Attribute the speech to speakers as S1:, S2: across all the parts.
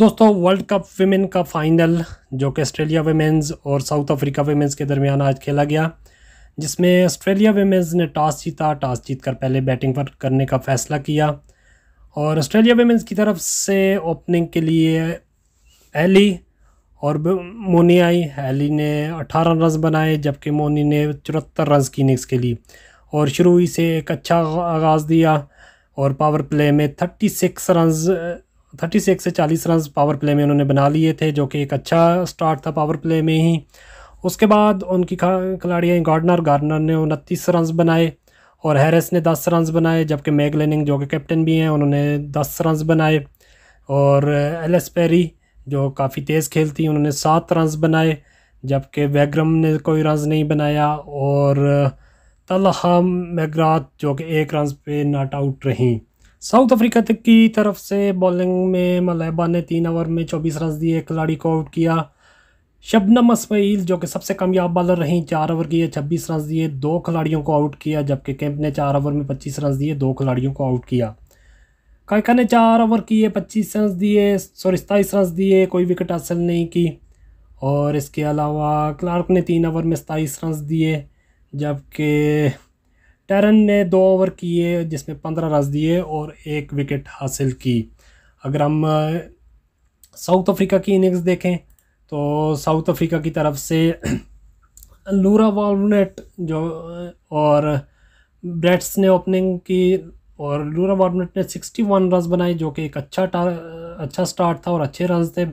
S1: दोस्तों world cup women का final जो कि ऑस्ट्रेलिया वेमेंस और साउथ अफ्रीका वेमेंस के दरमियान आज खेला गया जिसमें ऑस्ट्रेलिया वेमेंस ने टॉस जीता टॉस जीत कर पहले बैटिंग पर करने का फैसला किया और ऑस्ट्रेलिया वेमेंस की तरफ से ओपनिंग के लिए एली और मोनी आई एली ने 18 रन बनाए जबकि मोनी ने चौहत्तर रन की इनिंग्स के लिए और शुरू ही से एक अच्छा आगाज़ दिया और पावर प्ले में सिक्स रन थर्टी से से चालीस रन पावर प्ले में उन्होंने बना लिए थे जो कि एक अच्छा स्टार्ट था पावर प्ले में ही उसके बाद उनकी खिलाड़ी हैं गार्डनर गार्डनर ने उनतीस रन बनाए और हैरिस ने दस रन बनाए जबकि मैग लेनिंग जो कि कैप्टन भी हैं उन्होंने दस रन बनाए और एल एस पेरी जो काफ़ी तेज़ खेलती उन्होंने सात रन बनाए जबकि वैग्रम ने कोई रन नहीं बनाया और तलहम मैगरात जो कि एक रन पे नॉट आउट रहीं साउथ अफ्रीका तक की तरफ से बॉलिंग में मलैबा ने तीन ओवर में चौबीस रन दिए खिलाड़ी को आउट किया शबनम असमील जो कि सबसे कामयाब बॉलर रहीं चार ओवर किए छब्बीस रन दिए दो खिलाड़ियों को आउट किया जबकि कैंप ने चार ओवर में पच्चीस रन दिए दो खिलाड़ियों को आउट किया कायका ने चार ओवर किए पच्चीस रन दिए सॉरी सताईस रन दिए कोई विकेट हासिल नहीं की और इसके अलावा क्लार्क ने तीन ओवर में सताईस रन दिए जबकि टेरन ने दो ओवर किए जिसमें पंद्रह रन दिए और एक विकेट हासिल की अगर हम साउथ अफ्रीका की इनिंग्स देखें तो साउथ अफ्रीका की तरफ से लूरा वार्नेट जो और ब्रेट्स ने ओपनिंग की और लूरा वार्नेट ने सिक्सटी वन रन बनाए जो कि एक अच्छा अच्छा स्टार्ट था और अच्छे रन थे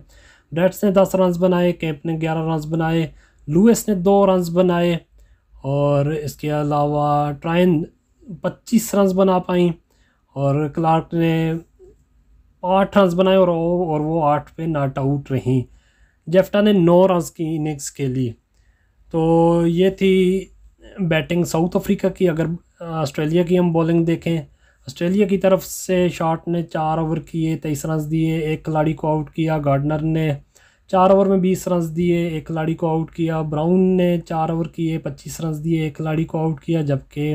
S1: ब्रेट्स ने दस रन बनाए कैंप ने ग्यारह रन बनाए लुइस ने दो रन बनाए और इसके अलावा ट्रायन 25 रन बना पाई और क्लार्क ने आठ रन बनाए और और वो आठ पे नाट आउट रहीं जेफ्टा ने नौ रन की इनिंग्स खेली तो ये थी बैटिंग साउथ अफ्रीका की अगर ऑस्ट्रेलिया की हम बॉलिंग देखें ऑस्ट्रेलिया की तरफ से शॉट ने चार ओवर किए तेईस रन दिए एक खिलाड़ी को आउट किया गार्डनर ने चार ओवर में बीस रन दिए एक खिलाड़ी को आउट किया ब्राउन ने चार ओवर किए पच्चीस रन दिए एक खिलाड़ी को आउट किया जबकि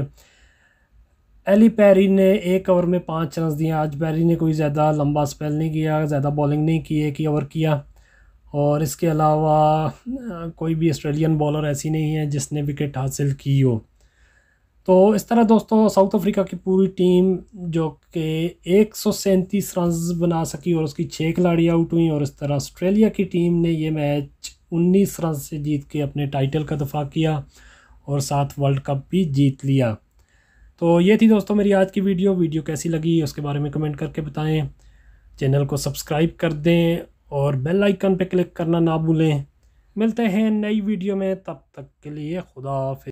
S1: एली पैरी ने एक ओवर में पाँच रन दिए आज पैरी ने कोई ज़्यादा लंबा स्पेल नहीं किया ज़्यादा बॉलिंग नहीं की एक ही ओवर किया और इसके अलावा कोई भी ऑस्ट्रेलियन बॉलर ऐसी नहीं है जिसने विकेट हासिल की हो तो इस तरह दोस्तों साउथ अफ्रीका की पूरी टीम जो कि एक सौ रन बना सकी और उसकी छः खिलाड़ी आउट हुई और इस तरह ऑस्ट्रेलिया की टीम ने ये मैच 19 रन से जीत के अपने टाइटल का दफा किया और साथ वर्ल्ड कप भी जीत लिया तो ये थी दोस्तों मेरी आज की वीडियो वीडियो कैसी लगी उसके बारे में कमेंट करके बताएं चैनल को सब्सक्राइब कर दें और बेल आइकन पर क्लिक करना ना भूलें मिलते हैं नई वीडियो में तब तक के लिए खुदा